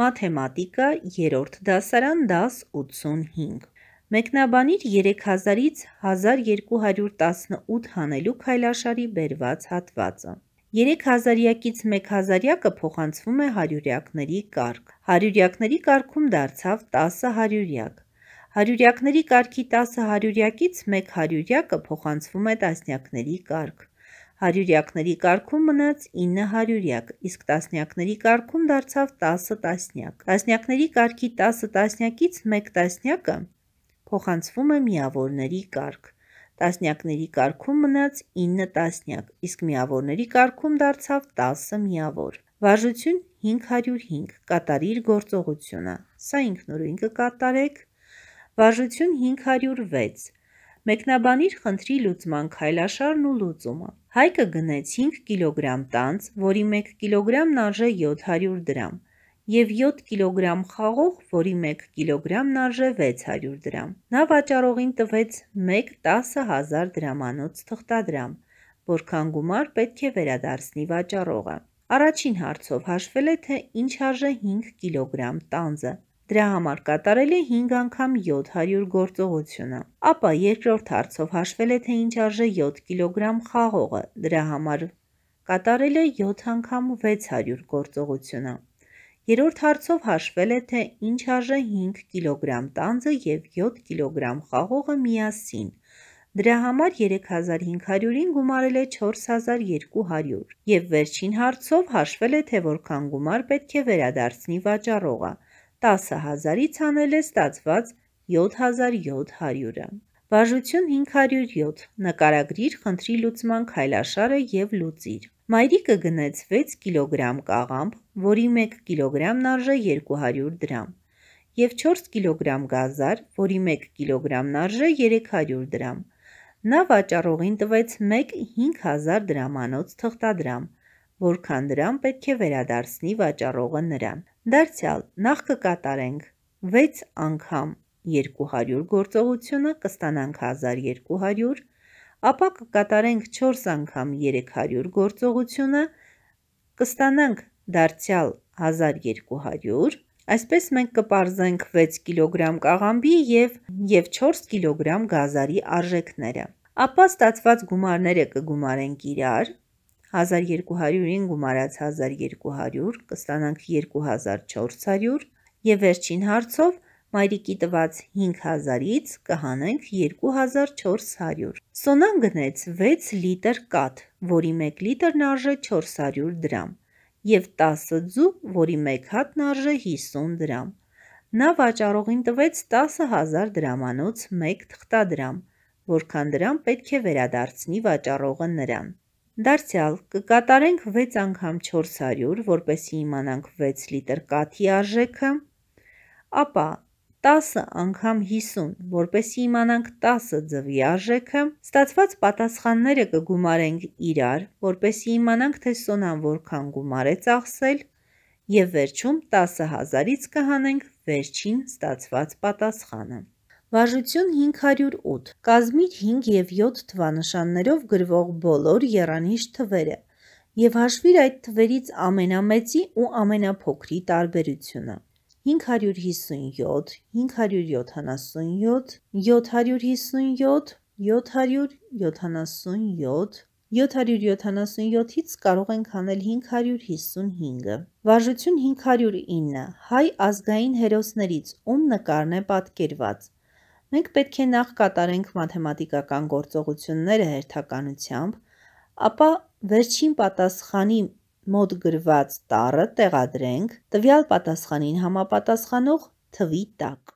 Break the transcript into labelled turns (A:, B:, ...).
A: մաթեմատիկա 3-րդ դասարան դաս 85։ Մեկնաբանիր 3000-ից 1218 հանելու քայլաշարի բերված հատվածը։ 3000-յակից 1000-յակը փոխանցվում է հարյուրյակների կարգ։ Հարյուրյակների կարգում դարձավ 10 հարյուրյակ։ Հարյուրյակների կարգի 10 հարյուրյակից 1 հարյուրյակը փոխանցվում է տասնյակների կարգ։ 100-յակների կարգում մնաց 9 100-յակ, իսկ տասնյակների կարգում դարձավ 10 տասնյակ։ Տասնյակների կարգի 10 տասնյակից 1 տասնյակը փոխանցվում է միավորների կարգ։ Տասնյակների կարգում մնաց 9 տասնյակ, իսկ միավորների կարգում դարձավ 10 միավոր։ Վարժություն 505 կատարիր գործողությունը։ Սա ինքնուրույն կկատարեք։ Վարժություն 506 Մեկնաբանիր խնդրի լուծման քայլաշարն ու լուծումը։ Հայկը գնեց 5 կիլոգրամ տանց, որի 1 կիլոգրամն արժե 700 դրամ, և 7 կիլոգրամ խաղող, որի 1 կիլոգրամն արժե 600 դրամ։ Նա վաճառողին տվեց 1 տասը հազար դրամանոց թղթադրամ, որքան գումար պետք է վերադարձնի վաճառողը։ Առաջին հարցով հաշվել է, թե ինչ արժե 5 կիլոգրամ տանձը։ Դրա համար կատարել է 5 անգամ 700 գործողությունը։ Ապա երկրորդ հարցով հաշվել է, թե ինչ արժե 7 կիլոգրամ խաղողը։ Դրա համար կատարել է 7 անգամ 600 գործողությունը։ Երորդ հարցով հաշվել է, թե ինչ արժե 5 կիլոգրամ տանձը եւ 7 կիլոգրամ խաղողը միասին։ Դրա համար 3500-ին գումարել է 4200 եւ վերջին հարցով հաշվել է թե որքան գումար պետք է վերադարձնի վաճառողը։ 10000-ից անել է ստացված 7700-ը։ Բաժություն 507 նկարագրիր խնդրի լուծման քայլաշարը եւ լուծիր։ Մայրիկը գնեց 6 կիլոգրամ կաղամբ, որի 1 կիլոգրամն արժե 200 դրամ, եւ 4 կիլոգրամ գազար, որի 1 կիլոգրամն արժե 300 դրամ։ Նա վաճառողին տվեց 1 5000 դրամանոց թղթադրամ, որքան դրան պետք է վերադարձնի վաճառողը նրան։ Դարձյալ նախ կկատարենք 6 անգամ 200 գործողությունը կստանանք 1200, ապա կկատարենք 4 անգամ 300 գործողությունը կստանանք դարձյալ 1200 Այսպես մենք կպարզենք 6 կիլոգրամ կաղամբի և, և 4 կիլոգրամ գազարի արժեքները։ Ապա ստացված գումարները կգումարենք իրար, 1200-ին գումարած 1200 կստանանք 2400 եւ վերջին հարցով մայրիկի տված 5000-ից կհանենք 2400։ Սոնան գնեց 6 լիտր կաթ, որի 1 լիտրն արժե 400 դրամ, եւ 10 ձու, որի 1 հատն արժե 50 դրամ։ Նա վաճառողին տվեց 10000 դրամանոց 1 թղթադրամ, որքան դրամ պետք է վերադարձնի վաճառողը նրան։ Դարձյալ կկատարենք 6 անգամ 400, որպեսի իմանանք 6 լիտր կաթի արժեքը, ապա 10 անգամ 50, որպեսի իմանանք 10 ձվի արժեքը, ստացված պատասխանները կգումարենք իրար, որպեսի իմանանք, թե սոնան որքան գումար է ծախսել, և վերջում 10 հազարից կհանենք վերջին ստացված պատասխանը։ Վարժություն 508, կազմիչ 5 և 7 թվանշաններով գրվող բոլոր երանիշ թվերը և հաշվիր այդ թվերից ամենամեծի ու ամենափոքրի տարբերությունը։ 557, 577, 757, 777, 777-ից կարող ենք անել 555-ը։ Վարժություն 509 հայ ազգային հերոսներից, ում նկարն է պատկերված։ Մենք պետք է նախ կատարենք մաթեմատիկական գործողությունները հերթականությամբ, ապա վերջին պատասխանի մոտ գրված տառը տեղադրենք տվյալ պատասխանին համապատասխանող թվի տակ։